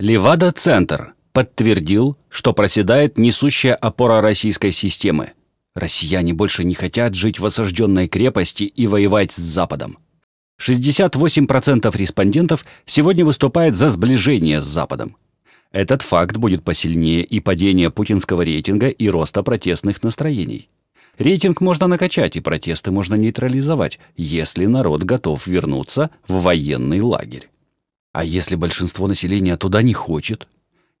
Левада-центр подтвердил, что проседает несущая опора российской системы. Россияне больше не хотят жить в осажденной крепости и воевать с Западом. 68% респондентов сегодня выступает за сближение с Западом. Этот факт будет посильнее и падения путинского рейтинга и роста протестных настроений. Рейтинг можно накачать и протесты можно нейтрализовать, если народ готов вернуться в военный лагерь. А если большинство населения туда не хочет?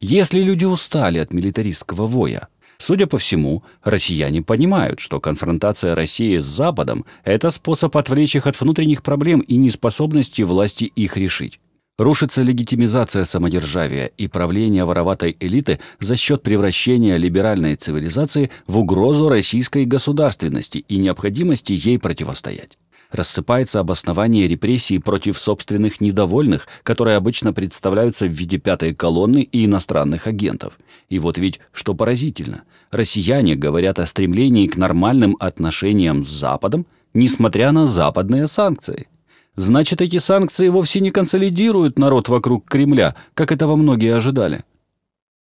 Если люди устали от милитаристского воя? Судя по всему, россияне понимают, что конфронтация России с Западом – это способ отвлечь их от внутренних проблем и неспособности власти их решить. Рушится легитимизация самодержавия и правление вороватой элиты за счет превращения либеральной цивилизации в угрозу российской государственности и необходимости ей противостоять рассыпается обоснование репрессий против собственных недовольных, которые обычно представляются в виде пятой колонны и иностранных агентов. И вот ведь, что поразительно, россияне говорят о стремлении к нормальным отношениям с Западом, несмотря на западные санкции. Значит, эти санкции вовсе не консолидируют народ вокруг Кремля, как этого многие ожидали.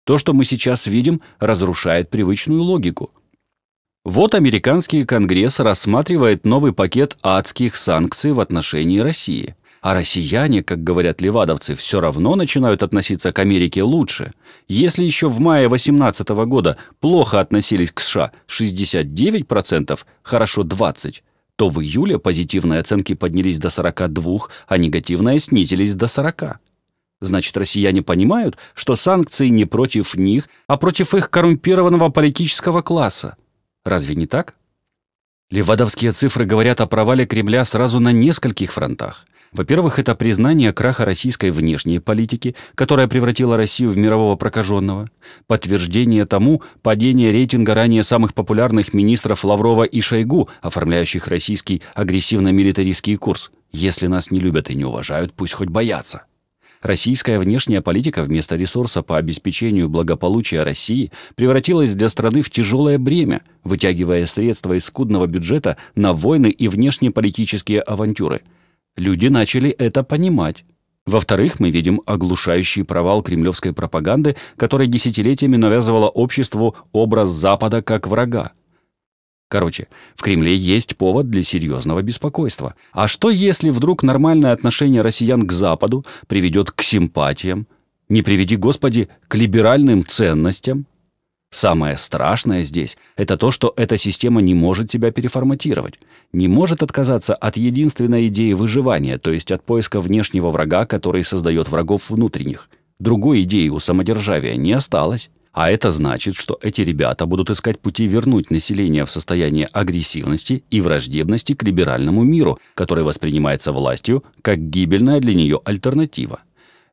То, что мы сейчас видим, разрушает привычную логику – вот американский конгресс рассматривает новый пакет адских санкций в отношении России. А россияне, как говорят левадовцы, все равно начинают относиться к Америке лучше. Если еще в мае 2018 года плохо относились к США 69%, хорошо 20%, то в июле позитивные оценки поднялись до 42, а негативные снизились до 40. Значит, россияне понимают, что санкции не против них, а против их коррумпированного политического класса. Разве не так? Левадовские цифры говорят о провале Кремля сразу на нескольких фронтах. Во-первых, это признание краха российской внешней политики, которая превратила Россию в мирового прокаженного, подтверждение тому падение рейтинга ранее самых популярных министров Лаврова и Шойгу, оформляющих российский агрессивно-милитаристский курс. Если нас не любят и не уважают, пусть хоть боятся. Российская внешняя политика вместо ресурса по обеспечению благополучия России превратилась для страны в тяжелое бремя, вытягивая средства из скудного бюджета на войны и внешнеполитические авантюры. Люди начали это понимать. Во-вторых, мы видим оглушающий провал кремлевской пропаганды, которая десятилетиями навязывала обществу образ Запада как врага. Короче, в Кремле есть повод для серьезного беспокойства. А что, если вдруг нормальное отношение россиян к Западу приведет к симпатиям, не приведи, Господи, к либеральным ценностям? Самое страшное здесь – это то, что эта система не может себя переформатировать, не может отказаться от единственной идеи выживания, то есть от поиска внешнего врага, который создает врагов внутренних. Другой идеи у самодержавия не осталось. А это значит, что эти ребята будут искать пути вернуть население в состояние агрессивности и враждебности к либеральному миру, который воспринимается властью как гибельная для нее альтернатива.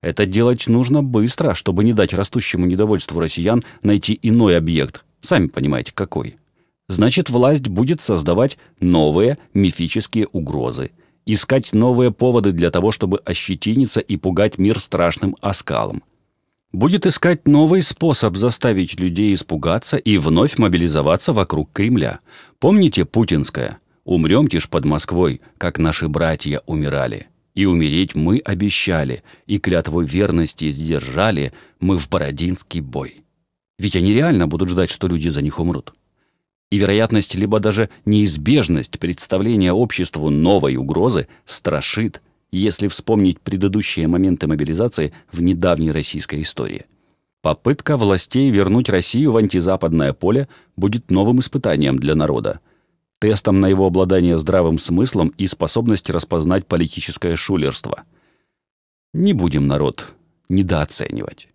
Это делать нужно быстро, чтобы не дать растущему недовольству россиян найти иной объект, сами понимаете какой. Значит, власть будет создавать новые мифические угрозы, искать новые поводы для того, чтобы ощетиниться и пугать мир страшным оскалом – будет искать новый способ заставить людей испугаться и вновь мобилизоваться вокруг Кремля. Помните путинское «Умрем тишь под Москвой, как наши братья умирали». И умереть мы обещали, и клятву верности сдержали мы в Бородинский бой. Ведь они реально будут ждать, что люди за них умрут. И вероятность, либо даже неизбежность представления обществу новой угрозы страшит если вспомнить предыдущие моменты мобилизации в недавней российской истории. Попытка властей вернуть Россию в антизападное поле будет новым испытанием для народа, тестом на его обладание здравым смыслом и способность распознать политическое шулерство. Не будем народ недооценивать.